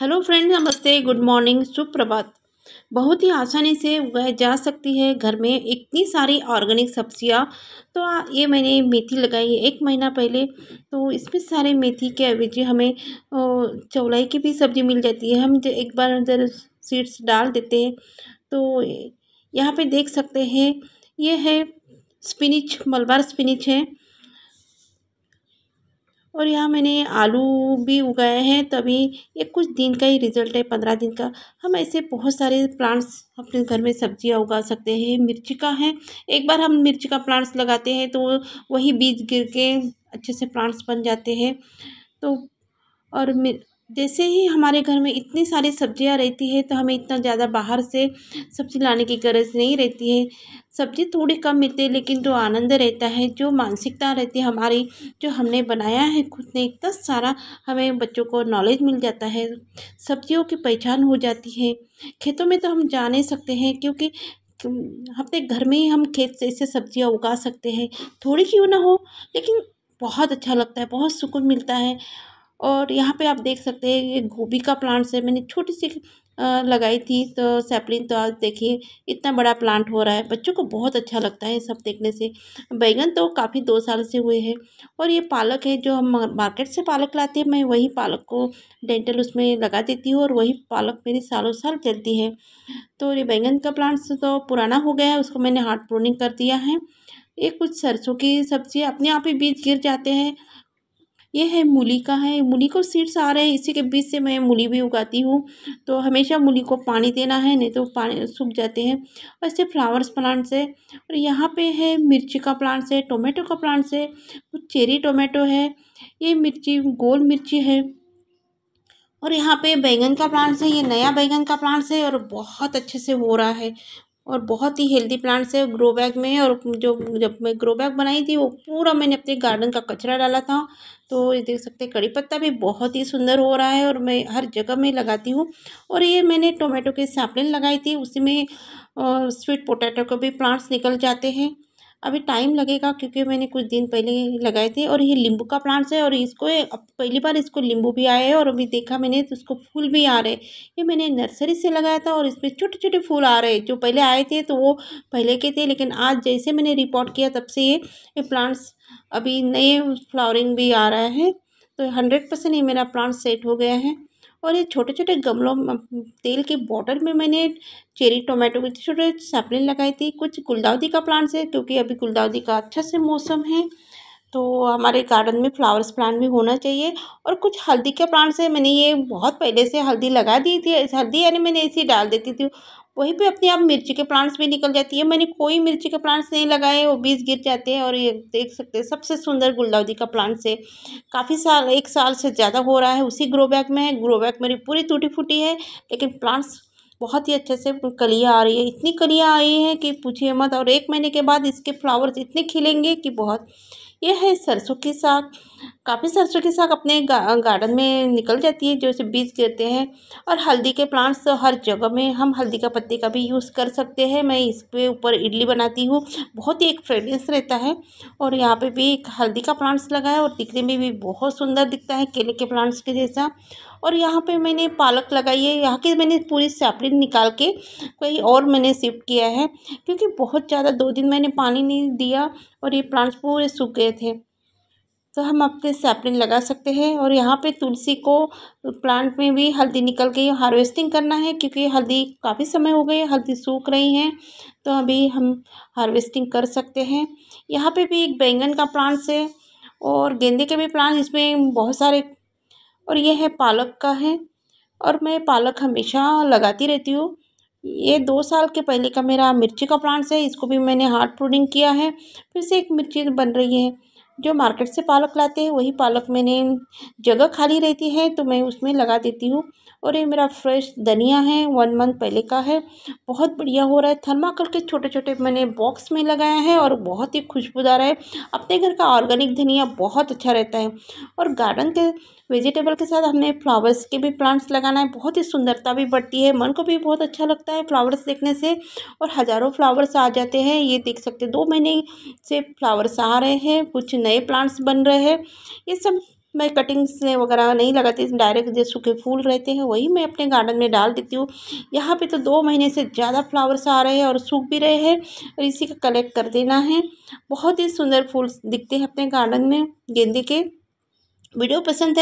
Hello friend नमस्ते good morning सुप्रभात बहुत ही आसानी से उगाई जा सकती है घर में इतनी सारी ऑर्गेनिक सब्जियां तो ये मैंने मेथी लगाई है एक महीना पहले तो इसमें सारे मेथी के अवेजी हमें चौलाई की भी सब्ज़ी मिल जाती है हम एक बार अंदर सीड्स डाल देते हैं तो यहाँ पे देख सकते हैं ये है स्पिनिच मलबार स्पिनिच है और यहाँ मैंने आलू भी उगाए हैं तभी ये कुछ दिन का ही रिज़ल्ट है पंद्रह दिन का हम ऐसे बहुत सारे प्लांट्स अपने घर में सब्जियाँ उगा सकते हैं मिर्ची का है एक बार हम मिर्ची का प्लांट्स लगाते हैं तो वही बीज गिर के अच्छे से प्लांट्स बन जाते हैं तो और मिर जैसे ही हमारे घर में इतनी सारी सब्ज़ियाँ रहती है तो हमें इतना ज़्यादा बाहर से सब्ज़ी लाने की गरज नहीं रहती है सब्ज़ी थोड़ी कम मिलती है लेकिन जो आनंद रहता है जो मानसिकता रहती है हमारी जो हमने बनाया है खुद ने इतना सारा हमें बच्चों को नॉलेज मिल जाता है सब्ज़ियों की पहचान हो जाती है खेतों में तो हम जा नहीं सकते हैं क्योंकि अपने घर में ही हम खेत से ऐसे सब्ज़ियाँ उगा सकते हैं थोड़ी क्यों ना हो लेकिन बहुत अच्छा लगता है बहुत सुकून मिलता है और यहाँ पे आप देख सकते हैं ये गोभी का प्लांट्स है मैंने छोटी सी लगाई थी तो सैपलिंग तो आज देखिए इतना बड़ा प्लांट हो रहा है बच्चों को बहुत अच्छा लगता है सब देखने से बैंगन तो काफ़ी दो साल से हुए हैं और ये पालक है जो हम मार्केट से पालक लाते हैं मैं वही पालक को डेंटल उसमें लगा देती हूँ और वही पालक मेरी सालों साल चलती है तो ये बैंगन का प्लांट्स तो पुराना हो गया है उसको मैंने हार्ड प्रोनिंग कर दिया है ये कुछ सरसों की सब्ज़ी अपने आप ही बीज गिर जाते हैं ये है मूली का है मूली को सीड्स आ रहे हैं इसी के बीच से मैं मूली भी उगाती हूँ तो हमेशा मूली को पानी देना है नहीं तो पानी सूख जाते हैं वैसे फ्लावर्स प्लांट्स है और यहाँ पे है मिर्ची का प्लांट्स है टोमेटो का प्लांट्स है कुछ चेरी टोमेटो है ये मिर्ची गोल मिर्ची है और यहाँ पे बैंगन का प्लांट्स है ये नया बैंगन का प्लांट्स है और बहुत अच्छे से हो रहा है और बहुत ही हेल्दी प्लांट्स है ग्रो बैग में और जो जब मैं ग्रो बैग बनाई थी वो पूरा मैंने अपने गार्डन का कचरा डाला था तो ये देख सकते हैं कड़ी पत्ता भी बहुत ही सुंदर हो रहा है और मैं हर जगह में लगाती हूँ और ये मैंने टोमेटो के सैपलिन लगाई थी उसमें स्वीट पोटैटो के भी प्लांट्स निकल जाते हैं अभी टाइम लगेगा क्योंकि मैंने कुछ दिन पहले लगाए थे और ये नींबू का प्लांट्स है और इसको पहली बार इसको नींबू भी आया है और अभी देखा मैंने तो इसको फूल भी आ रहे ये मैंने नर्सरी से लगाया था और इसमें छोटे छोटे फूल आ रहे जो पहले आए थे तो वो पहले के थे लेकिन आज जैसे मैंने रिपोर्ट किया तब से ये ये प्लांट्स अभी नए फ्लावरिंग भी आ रहा है तो हंड्रेड परसेंट ये मेरा प्लांट सेट हो गया है और ये छोटे-छोटे गमलों में तेल के बॉटल में मैंने चेरी टोमेटो के छोटे-छोटे सैपलिंग लगाई थी कुछ गुलदाउदी का प्लांट्स है क्योंकि अभी गुलदाउदी का अच्छा से मौसम है। तो हमारे गार्डन में फ्लावर्स प्लांट भी होना चाहिए और कुछ हल्दी के प्लांट्स है मैंने ये बहुत पहले से हल्दी लगा दी थी हल्दी यानी मैंने ऐसी डाल देती थी वहीं पे अपने आप मिर्ची के प्लांट्स भी निकल जाती है मैंने कोई मिर्ची के प्लांट्स नहीं लगाए वो बीज गिर जाते हैं और ये देख सकते हैं सबसे सुंदर गुलदाउदी का प्लांट्स है काफ़ी साल एक साल से ज़्यादा हो रहा है उसी ग्रो बैग में है ग्रो बैग मेरी पूरी टूटी फूटी है लेकिन प्लांट्स बहुत ही अच्छे से कलियाँ आ रही है इतनी कलियाँ आई हैं कि पूछिए मत और एक महीने के बाद इसके फ्लावर्स इतने खिलेंगे कि बहुत यह सरसों के साग काफ़ी सरसों के साग अपने गा, गार्डन में निकल जाती है जो इसे बीज गिरते हैं और हल्दी के प्लांट्स हर जगह में हम हल्दी का पत्ते का भी यूज़ कर सकते हैं मैं इसके ऊपर इडली बनाती हूँ बहुत ही एक फ्रेगनेंस रहता है और यहाँ पे भी एक हल्दी का प्लांट्स लगा है और दिखने में भी बहुत सुंदर दिखता है केले के प्लांट्स के जैसा और यहाँ पर मैंने पालक लगाई है यहाँ की मैंने पूरी सैपलिन निकाल के कई और मैंने शिफ्ट किया है क्योंकि बहुत ज़्यादा दो दिन मैंने पानी नहीं दिया और ये प्लांट्स पूरे सूख गए थे तो हम अपने सैपलिंग लगा सकते हैं और यहाँ पे तुलसी को प्लांट में भी हल्दी निकल गई हार्वेस्टिंग करना है क्योंकि हल्दी काफ़ी समय हो गई हल्दी सूख रही हैं तो अभी हम हार्वेस्टिंग कर सकते हैं यहाँ पे भी एक बैंगन का प्लांट्स है और गेंदे के भी प्लांट इसमें बहुत सारे और यह है पालक का है और मैं पालक हमेशा लगाती रहती हूँ ये दो साल के पहले का मेरा मिर्ची का प्लांट्स है इसको भी मैंने हार्ड प्रूडिंग किया है फिर से एक मिर्ची बन रही है जो मार्केट से पालक लाते हैं वही पालक मैंने जगह खाली रहती है तो मैं उसमें लगा देती हूँ और ये मेरा फ्रेश धनिया है वन मंथ पहले का है बहुत बढ़िया हो रहा है थर्माकल के छोटे छोटे मैंने बॉक्स में लगाया है और बहुत ही खुशबूदार है अपने घर का ऑर्गेनिक धनिया बहुत अच्छा रहता है और गार्डन के वेजिटेबल के साथ हमने फ्लावर्स के भी प्लांट्स लगाना है बहुत ही सुंदरता भी बढ़ती है मन को भी बहुत अच्छा लगता है फ्लावर्स देखने से और हज़ारों फ्लावर्स आ जाते हैं ये देख सकते दो महीने से फ्लावर्स आ रहे हैं कुछ नए प्लांट्स बन रहे हैं ये सब मैं कटिंग्स वगैरह नहीं लगाती डायरेक्ट जो सूखे फूल रहते हैं वही मैं अपने गार्डन में डाल देती हूँ यहाँ पे तो दो महीने से ज़्यादा फ्लावर्स आ रहे हैं और सूख भी रहे हैं और इसी का कलेक्ट कर देना है बहुत ही सुंदर फूल दिखते हैं अपने गार्डन में गेंदे के वीडियो पसंद है